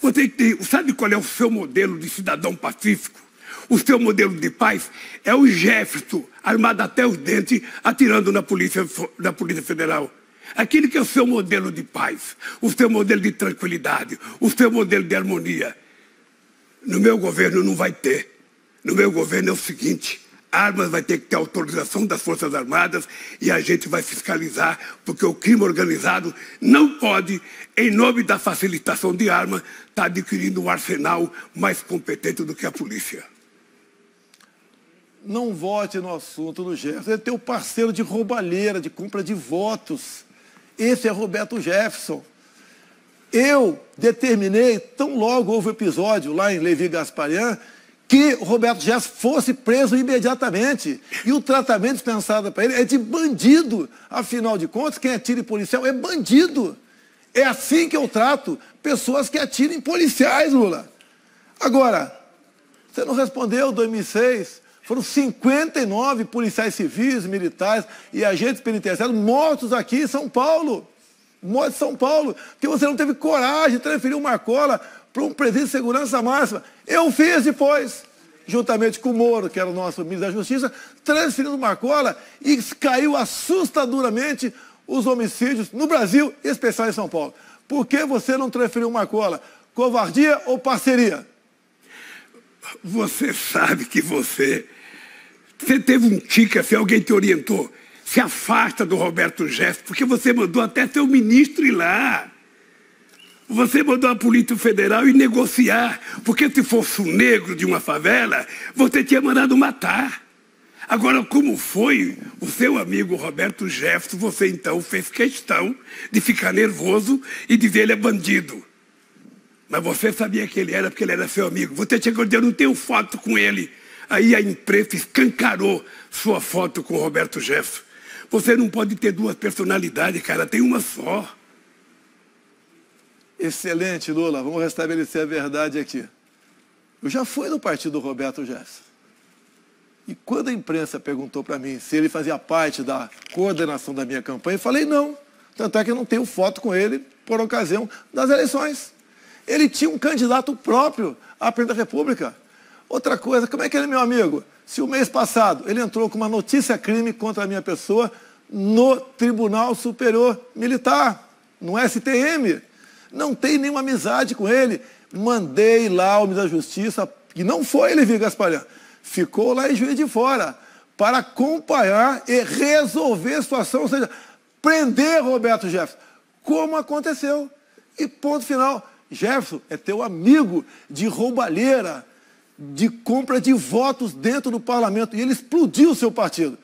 Você tem, sabe qual é o seu modelo de cidadão pacífico? O seu modelo de paz é o Jefferson, armado até os dentes, atirando na Polícia, na polícia Federal. Aquele que é o seu modelo de paz, o seu modelo de tranquilidade, o seu modelo de harmonia. No meu governo não vai ter. No meu governo é o seguinte: armas vai ter que ter autorização das Forças Armadas e a gente vai fiscalizar, porque o crime organizado não pode, em nome da facilitação de arma, estar tá adquirindo um arsenal mais competente do que a polícia. Não vote no assunto do Jefferson. Ele tem o parceiro de roubalheira, de compra de votos. Esse é Roberto Jefferson. Eu determinei, tão logo houve o um episódio lá em Levi Gasparian, que o Roberto Jess fosse preso imediatamente. E o tratamento dispensado para ele é de bandido. Afinal de contas, quem atira em policial é bandido. É assim que eu trato pessoas que atiram em policiais, Lula. Agora, você não respondeu 2006. Foram 59 policiais civis, militares e agentes penitenciários mortos aqui em São Paulo mora em São Paulo, que você não teve coragem de transferir o Marcola para um presídio de segurança máxima. Eu fiz depois, juntamente com o Moro, que era o nosso ministro da Justiça, transferindo o Marcola e caiu assustadoramente os homicídios no Brasil, em especial em São Paulo. Por que você não transferiu o Marcola? Covardia ou parceria? Você sabe que você. Você teve um tique assim, alguém te orientou. Se afasta do Roberto Jefferson, porque você mandou até seu ministro ir lá. Você mandou a Polícia Federal ir negociar, porque se fosse um negro de uma favela, você tinha mandado matar. Agora, como foi o seu amigo Roberto Jefferson, você então fez questão de ficar nervoso e dizer ele é bandido. Mas você sabia que ele era porque ele era seu amigo. Você chegou e disse, eu não tenho foto com ele. Aí a imprensa escancarou sua foto com Roberto Jefferson. Você não pode ter duas personalidades, cara, tem uma só. Excelente, Lula. Vamos restabelecer a verdade aqui. Eu já fui no partido do Roberto Jefferson. E quando a imprensa perguntou para mim se ele fazia parte da coordenação da minha campanha, eu falei não. Tanto é que eu não tenho foto com ele por ocasião das eleições. Ele tinha um candidato próprio à presidência da República. Outra coisa, como é que ele é meu amigo? Se o mês passado ele entrou com uma notícia crime contra a minha pessoa no Tribunal Superior Militar, no STM, não tem nenhuma amizade com ele, mandei lá o ministro da Justiça, e não foi ele vir, Gasparian, ficou lá em Juiz de Fora, para acompanhar e resolver a situação, ou seja, prender Roberto Jefferson, como aconteceu. E ponto final, Jefferson é teu amigo de roubalheira, de compra de votos dentro do parlamento. E ele explodiu o seu partido.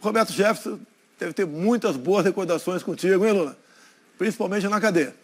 Roberto Jefferson deve ter muitas boas recordações contigo, hein, Lula? Principalmente na cadeia.